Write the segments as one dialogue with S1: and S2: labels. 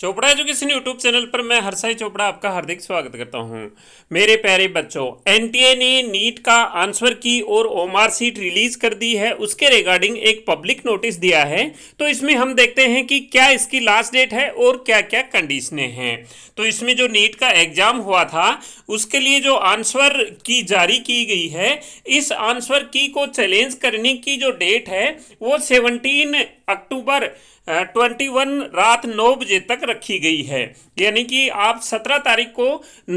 S1: Chopra education YouTube channel पर मैं हरसाई चोपड़ा आपका हार्दिक स्वागत करता हूं मेरे प्यारे बच्चों एनटीए ने नीट का आंसर की और आर सीट रिलीज कर दी है उसके रिगार्डिंग एक पब्लिक नोटिस दिया है तो इसमें हम देखते हैं कि क्या इसकी लास्ट डेट है और क्या क्या कंडीशनें हैं तो इसमें जो नीट का एग्जाम हुआ था उसके लिए जो आंसर की जारी की गई है इस आंसर की को चैलेंज करने की जो डेट है वो सेवनटीन अक्टूबर 21 रात 9 बजे तक रखी गई है यानी कि आप 17 तारीख को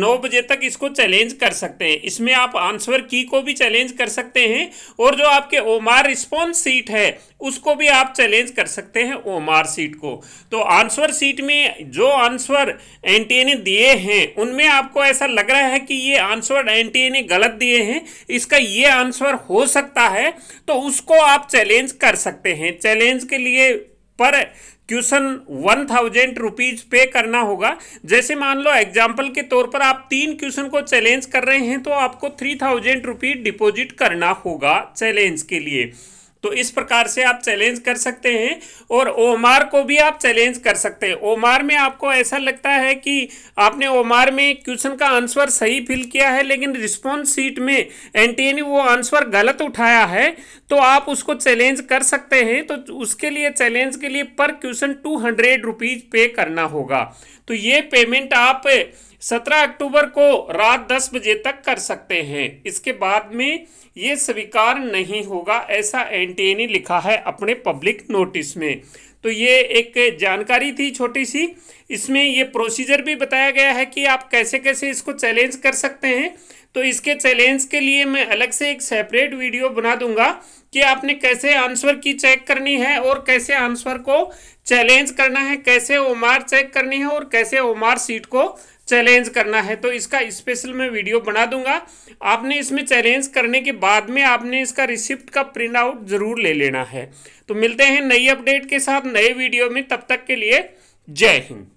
S1: 9 बजे तक इसको चैलेंज कर सकते हैं इसमें आप आंसर की को भी चैलेंज कर सकते हैं और जो आपके ओमार रिस्पॉन्स सीट है उसको भी आप चैलेंज कर सकते हैं ओमार सीट को तो आंसर सीट में जो आंसर एनटीए दिए हैं उनमें आपको ऐसा लग रहा है कि ये आंसर एनटीए गलत दिए हैं इसका ये आंसर हो सकता है तो उसको आप चैलेंज कर सकते हैं चैलेंज के लिए पर क्वेश्चन वन थाउजेंड रुपीज पे करना होगा जैसे मान लो एग्जाम्पल के तौर पर आप तीन क्वेश्चन को चैलेंज कर रहे हैं तो आपको थ्री थाउजेंड रुपीज डिपोजिट करना होगा चैलेंज के लिए तो इस प्रकार से आप चैलेंज कर सकते हैं और ओमार को भी आप चैलेंज कर सकते हैं ओमार में आपको ऐसा लगता है कि आपने ओमार में क्वेश्चन का आंसर सही फिल किया है लेकिन रिस्पॉन्स सीट में एनटीए ने वो आंसर गलत उठाया है तो आप उसको चैलेंज कर सकते हैं तो उसके लिए चैलेंज के लिए पर क्वेश्चन टू हंड्रेड रुपीज़ पे करना होगा तो ये पेमेंट आप 17 अक्टूबर को रात 10 बजे तक कर सकते हैं इसके बाद में ये स्वीकार नहीं होगा ऐसा ए ने लिखा है अपने पब्लिक नोटिस में तो ये एक जानकारी थी छोटी सी इसमें ये प्रोसीजर भी बताया गया है कि आप कैसे कैसे इसको चैलेंज कर सकते हैं तो इसके चैलेंज के लिए मैं अलग से एक सेपरेट वीडियो बना दूंगा कि आपने कैसे आंसर की चेक करनी है और कैसे आंसर को चैलेंज करना है कैसे ओमार चेक करनी है और कैसे ओमार सीट को चैलेंज करना है तो इसका स्पेशल मैं वीडियो बना दूंगा आपने इसमें चैलेंज करने के बाद में आपने इसका रिसिप्ट का प्रिंट आउट ज़रूर ले लेना है तो मिलते हैं नई अपडेट के साथ नए वीडियो में तब तक के लिए जय हिंद